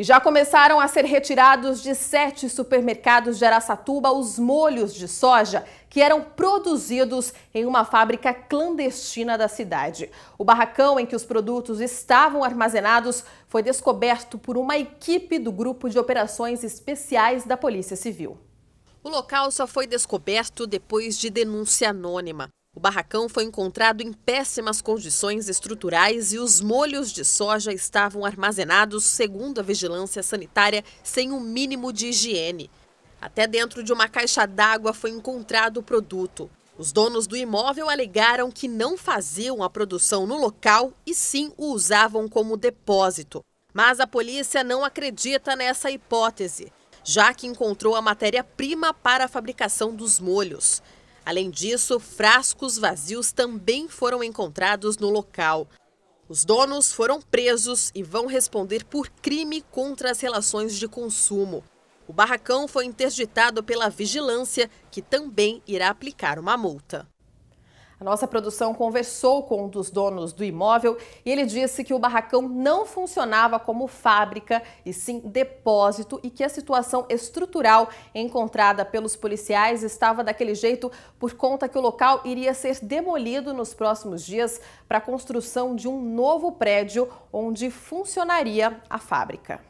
E já começaram a ser retirados de sete supermercados de Araçatuba os molhos de soja que eram produzidos em uma fábrica clandestina da cidade. O barracão em que os produtos estavam armazenados foi descoberto por uma equipe do Grupo de Operações Especiais da Polícia Civil. O local só foi descoberto depois de denúncia anônima. O barracão foi encontrado em péssimas condições estruturais e os molhos de soja estavam armazenados, segundo a vigilância sanitária, sem o um mínimo de higiene. Até dentro de uma caixa d'água foi encontrado o produto. Os donos do imóvel alegaram que não faziam a produção no local e sim o usavam como depósito. Mas a polícia não acredita nessa hipótese, já que encontrou a matéria-prima para a fabricação dos molhos. Além disso, frascos vazios também foram encontrados no local. Os donos foram presos e vão responder por crime contra as relações de consumo. O barracão foi interditado pela vigilância, que também irá aplicar uma multa. A nossa produção conversou com um dos donos do imóvel e ele disse que o barracão não funcionava como fábrica e sim depósito e que a situação estrutural encontrada pelos policiais estava daquele jeito por conta que o local iria ser demolido nos próximos dias para a construção de um novo prédio onde funcionaria a fábrica.